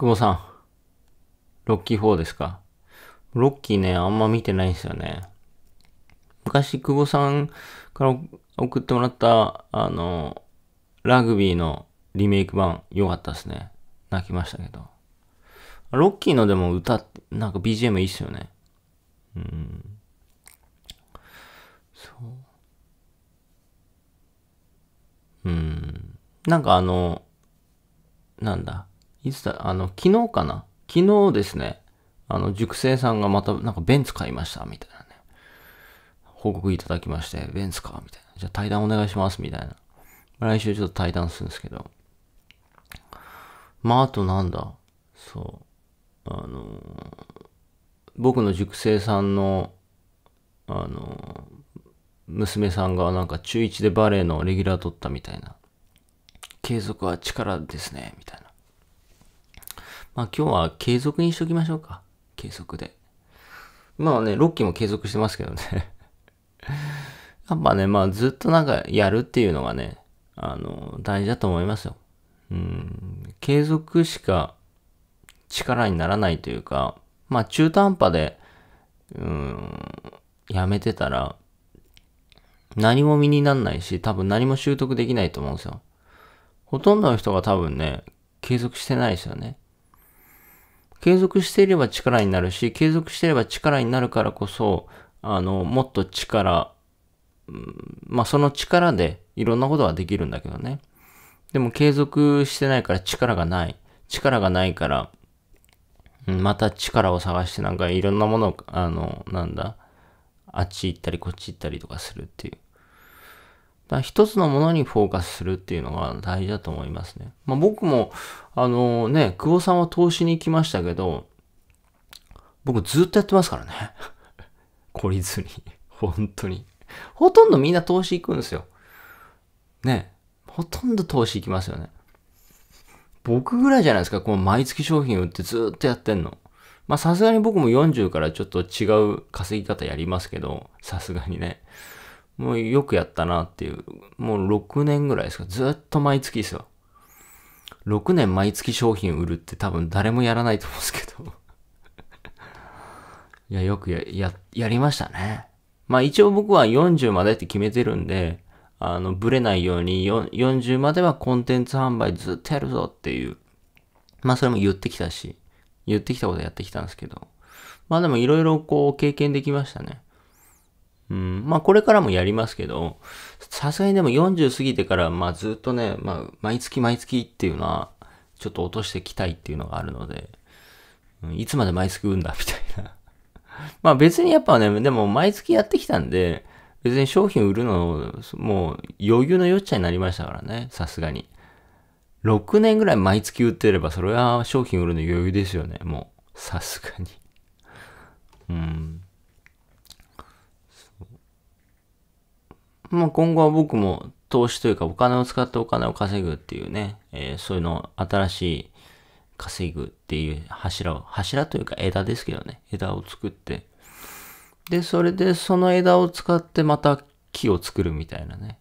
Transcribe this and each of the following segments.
久保さん。ロッキー4ですかロッキーね、あんま見てないんですよね。昔、久保さんから送ってもらった、あの、ラグビーのリメイク版、良かったですね。泣きましたけど。ロッキーのでも歌って、なんか BGM いいっすよね。うん。そう。うん。なんかあの、なんだ。いつだ、あの、昨日かな昨日ですね、あの、塾生さんがまた、なんかベンツ買いました、みたいなね。報告いただきまして、ベンツか、みたいな。じゃあ対談お願いします、みたいな。来週ちょっと対談するんですけど。まあ、あとなんだ。そう。あのー、僕の塾生さんの、あのー、娘さんがなんか中1でバレエのレギュラー取ったみたいな。継続は力ですね、みたいな。まあ今日は継続にしときましょうか。継続で。まあね、6期も継続してますけどね やっぱね、まあずっとなんかやるっていうのがね、あの、大事だと思いますよ。うん、継続しか力にならないというか、まあ中途半端で、うん、やめてたら、何も身になんないし、多分何も習得できないと思うんですよ。ほとんどの人が多分ね、継続してないですよね。継続していれば力になるし、継続していれば力になるからこそ、あの、もっと力、うん、まあ、その力でいろんなことができるんだけどね。でも継続してないから力がない。力がないから、また力を探してなんかいろんなものを、あの、なんだ、あっち行ったりこっち行ったりとかするっていう。だ一つのものにフォーカスするっていうのが大事だと思いますね。まあ、僕も、あのね、久保さんは投資に行きましたけど、僕ずっとやってますからね。懲りずに。本当に。ほとんどみんな投資行くんですよ。ね。ほとんど投資行きますよね。僕ぐらいじゃないですか、この毎月商品売ってずっとやってんの。まあさすがに僕も40からちょっと違う稼ぎ方やりますけど、さすがにね。もうよくやったなっていう、もう6年ぐらいですか、ずっと毎月ですよ。6年毎月商品売るって多分誰もやらないと思うんですけど いや、よくや、や、やりましたね。まあ一応僕は40までって決めてるんで、あの、ブレないように40まではコンテンツ販売ずっとやるぞっていう。まあそれも言ってきたし、言ってきたことやってきたんですけど。まあでもいろいろこう経験できましたね。うん、まあこれからもやりますけど、さすがにでも40過ぎてから、まあずっとね、まあ毎月毎月っていうのは、ちょっと落としてきたいっていうのがあるので、うん、いつまで毎月運んだみたいな。まあ別にやっぱね、でも毎月やってきたんで、別に商品売るの、もう余裕の余ゃになりましたからね、さすがに。6年ぐらい毎月売ってれば、それは商品売るの余裕ですよね、もう。さすがに。うん。まあ、今後は僕も投資というかお金を使ってお金を稼ぐっていうね、えー、そういうの新しい稼ぐっていう柱を、柱というか枝ですけどね、枝を作って、で、それでその枝を使ってまた木を作るみたいなね。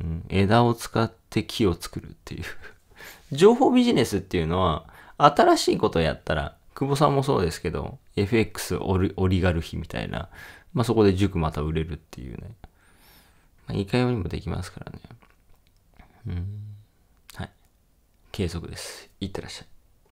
うん、枝を使って木を作るっていう 情報ビジネスっていうのは、新しいことをやったら、久保さんもそうですけど、FX オリオリガルヒみたいな、まあ、そこで塾また売れるっていうね。まあ、いかようにもできますからね。うん。はい。継続です。いってらっしゃい。